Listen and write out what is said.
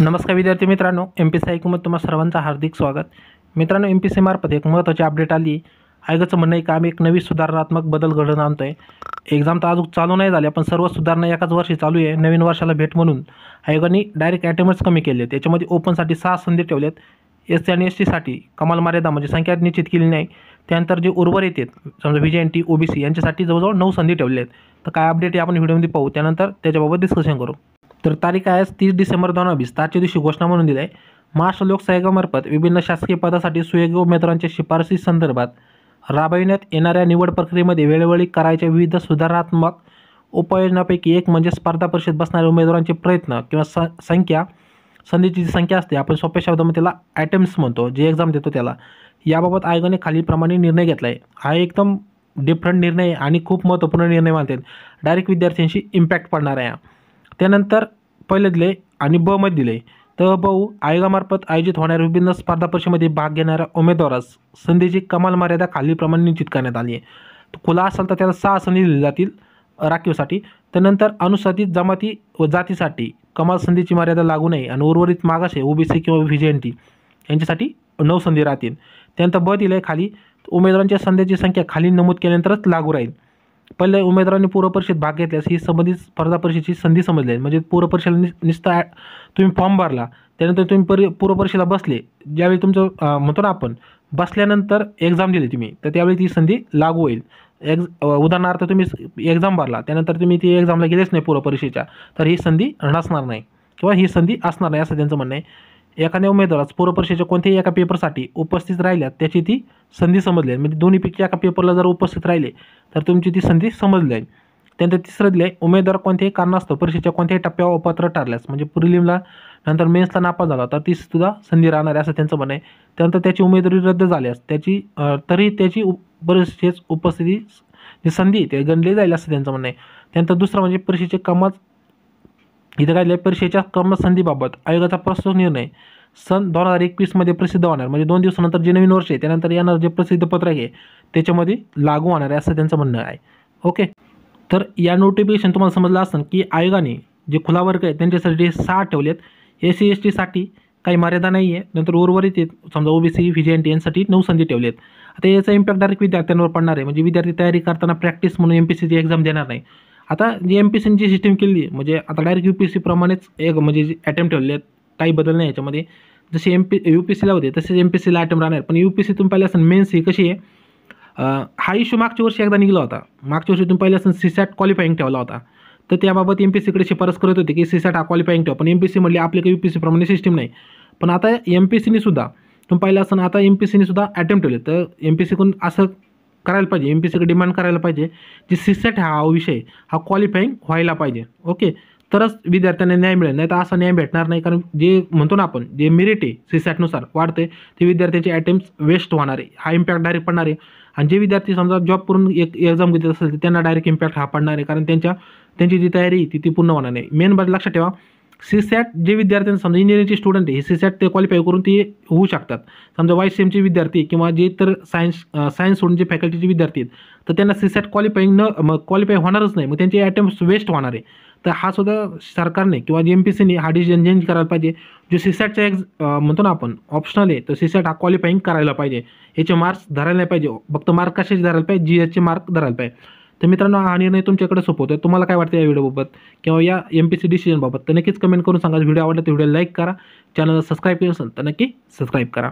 नमस्कार विद्यार्थी मित्रांनो एम पी सी ऐकूमध्ये तुम्हाला सर्वांचं हार्दिक स्वागत मित्रांनो एम पी सी मार्फत एक महत्त्वाची अपडेट आली आयोगाचं म्हणणं आहे की आम्ही एक नवी सुधारणात्मक बदल घडवून आणतो आहे एक्झाम तर अजून चालू नाही झाल्या पण सर्व सुधारणा एकाच वर्षी चालू आहे नवीन वर्षाला भेट म्हणून आयोगाने डायरेक्ट ॲटेम्प्ट कमी केले त्याच्यामध्ये ओपनसाठी सहा संधी आहेत एस सी आणि एस टीसाठी कमाल मर्यादा म्हणजे संख्या निश्चित केली नाही त्यानंतर जे उर्वरित आहेत समजा V J N T OBC यांच्यासाठी जवळजवळ नऊ संधी ठेवल्या आहेत तर काय अपडेट आपण व्हिडिओमध्ये पाहू त्यानंतर त्याच्याबाबत डिस्कशन करू तर तारीख आहे तीस डिसेंबर दोन हजार वीस त्याच्या दिवशी घोषणा म्हणून दिली आहे महाराष्ट्र लोकसेगामार्फत विभिन्न शासकीय पदासाठी सुयोग्य संदर्भात राबविण्यात येणाऱ्या निवड प्रक्रियेमध्ये वेळोवेळी करायच्या विविध सुधारणात्मक उपाययोजनापैकी एक म्हणजे स्पर्धा परिषद बसणाऱ्या उमेदवारांचे प्रयत्न किंवा स संख्या संधीची जी संख्या असते आपण सोप्या शब्दामध्ये त्याला ॲटेम्स म्हणतो जे एक्झाम देतो त्याला याबाबत आयोगाने खालीलप्रमाणे निर्णय घेतला आहे हा एकदम डिफरंट निर्णय आणि खूप महत्त्वपूर्ण निर्णय मानतात डायरेक्ट विद्यार्थ्यांशी इम्पॅक्ट पडणार आहे त्यानंतर पहिले दिले आणि ब मध्ये दिले तर भाऊ आयोगामार्फत आयोजित होणाऱ्या विभिन्न स्पर्धा परीक्षेमध्ये भाग घेणाऱ्या उमेदवारास संधीची कमाल मर्यादा खालीलप्रमाणे निश्चित करण्यात आली आहे खुला असेल तर त्याला सहा संधी दिली जातील राखीवसाठी त्यानंतर अनुसूचित जमाती व जातीसाठी कमाल संधीची मर्यादा लागू नये आणि उर्वरित मागास आहे ओबीसी किंवा टी यांच्यासाठी नऊ संधी राहतील त्यानंतर ब दिलं आहे खाली उमेदवारांच्या संध्याची संख्या खाली नमूद केल्यानंतरच लागू राहील पहिले उमेदवारांनी पूर्वपरीक्षेत भाग घेतल्यास ही संबंधित स्पर्धा परीक्षेची संधी समजली आहे म्हणजे पूर्वपरीक्षेला नि निस्ता तुम्ही फॉर्म भरला त्यानंतर तुम्ही परी पूर्वपरीक्षेला बसले ज्यावेळी तुमचं म्हणतो ना आपण बसल्यानंतर एक्झाम दिली तुम्ही तर त्यावेळी ती संधी लागू होईल एक्झ उदाहरणार्थ तुम्ही एक्झाम भरला त्यानंतर तुम्ही ती एक्झामला गेलेच नाही पूर्व पूर्वपरीक्षेच्या तर ही संधी नसणार नाही किंवा ही संधी असणार नाही असं त्यांचं म्हणणं आहे एखाद्या उमेदवारास पूर्वपरीक्षेच्या कोणत्याही एका पेपरसाठी उपस्थित राहिल्यात त्याची ती संधी समजली आहे म्हणजे दोन्हीपैकी एका पेपरला जर उपस्थित राहिले तर तुमची ती संधी समजली आहे त्यानंतर तिसरं दिलं आहे उमेदवार कोणत्याही कारणास्तव परीक्षेच्या कोणत्याही टप्प्यावर अपात्र ठरल्यास म्हणजे प्रिलिमला नंतर मेन्सला नापास झाला तर ती सुद्धा संधी राहणार आहे असं त्यांचं म्हणणं आहे त्यानंतर त्याची उमेदवारी रद्द झाल्यास त्याची तरी त्याची परीक्षेच उपस्थिती जी संधी ते गणली जाईल असं त्यांचं म्हणणं आहे त्यानंतर दुसरं म्हणजे परीक्षेचे कामात इथं काय परीक्षेच्या कर्मसंधीबाबत आयोगाचा प्रस्तुत निर्णय सन दोन हजार एकवीसमध्ये प्रसिद्ध होणार म्हणजे दोन दिवसानंतर जे नवीन वर्ष आहे त्यानंतर येणार जे प्रसिद्ध पत्रक आहे त्याच्यामध्ये लागू होणार आहे असं त्यांचं म्हणणं आहे ओके तर या नोटिफिकेशन तुम्हाला समजलं असेल की आयोगाने जे खुला वर्ग आहे त्यांच्यासाठी सहा ठेवलेत एस सी एस टीसाठी काही मर्यादा नाही आहे नंतर उर्वरित समजा OBC V J N T यांसाठी नऊ संधी ठेवलेत आता याचा इम्पॅक्ट डायरेक्ट विद्यार्थ्यांवर पडणार आहे म्हणजे विद्यार्थी तयारी करताना प्रॅक्टिस म्हणून एम पी सीची एक्झाम देणार नाही आता G M P G system केली म्हणजे आता डायरेक्ट यू पी सी प्रमाणेच एक म्हणजे अटेम्प्ट ठेवले आहेत काही बदल नाही याच्यामध्ये जसे एम पी यू पी सीला होते तसेच एम पी सीला अटेम्प्ट राहणार पण यू पी सी तुम्ही पाहिलं असेल मेन्स ही कशी आहे हा इश्यू मागच्या वर्षी एकदा निघाला होता मागच्या वर्षी तुम्ही पाहिलं असेल सी सॅट क्वालिफाईंग ठेवला होता तर त्याबाबत एम पी सीकडे शिफारस करत होती की सी सॅट हा क्वालिफाईंग ठेवा पण एम पी सी म्हणले आपले काही यू पी प्रमाणे सिस्टीम नाही पण आता एम पी सीने सुद्धा तुम्ही पाहिलं असताना आता एम पी सीने सुद्धा अटेम्प्ट ठेवले तर एम पी सीकडून असं करायला पाहिजे एम पी सीकडे डिमांड करायला पाहिजे जी सीसेट हा विषय हा क्वालिफाईंग व्हायला पाहिजे ओके तरच विद्यार्थ्यांना न्याय मिळेल नाही तर असा न्याय भेटणार नाही कारण जे म्हणतो ना आपण जे मेरिट आहे सीसॅटनुसार वाढते ते विद्यार्थ्यांचे अटेम्प्ट वेस्ट होणार आहे हा इम्पॅक्ट डायरेक्ट पडणार आहे आणि जे विद्यार्थी समजा जॉब करून एक एक्झाम घेत असेल तर त्यांना डायरेक्ट इम्पॅक्ट हा पडणार आहे कारण त्यांच्या त्यांची जी तयारी ती ती पूर्ण होणार नाही मेन बाजू लक्षात ठेवा सी सॅट जे विद्यार्थी समजा इंजिनिअरिंगचे स्टुडंट आहे हे सी सॅट ते क्वालिफाय करून ते होऊ शकतात समजा वाय एमचे विद्यार्थी किंवा जे तर सायन्स सायन्स सोडून जे फॅकल्टीचे विद्यार्थी आहेत तर त्यांना सी सॅट क्वालिफाईंग न मग क्वालिफाय होणारच नाही मग त्यांचे अटेम्प्ट वेस्ट होणार आहे तर हा सुद्धा सरकारने किंवा एम पी सीने हा डिसिजन चेंज करायला पाहिजे जो सी सॅटचा एक्झ म्हणतो ना आपण ऑप्शनल आहे तर सी सॅट हा क्वालिफाईंग करायला पाहिजे याचे मार्क्स धरायला नाही पाहिजे फक्त मार्क कशाचे धरायला पाहिजे जी एचचे मार्क धरायला पाहिजे तर मित्रांनो हा निर्णय तुमच्याकडे सोपवतो आहे तुम्हाला काय वाटतं या व्हिडिओबाबत किंवा या एम पी सी डिसिजनबाबत तर नक्कीच कमेंट करून सांगा व्हिडिओ आवडला तर व्हिडिओ लाईक करा चॅनलला सबस्क्राईब केलं असेल तर नक्की सबस्क्राईब करा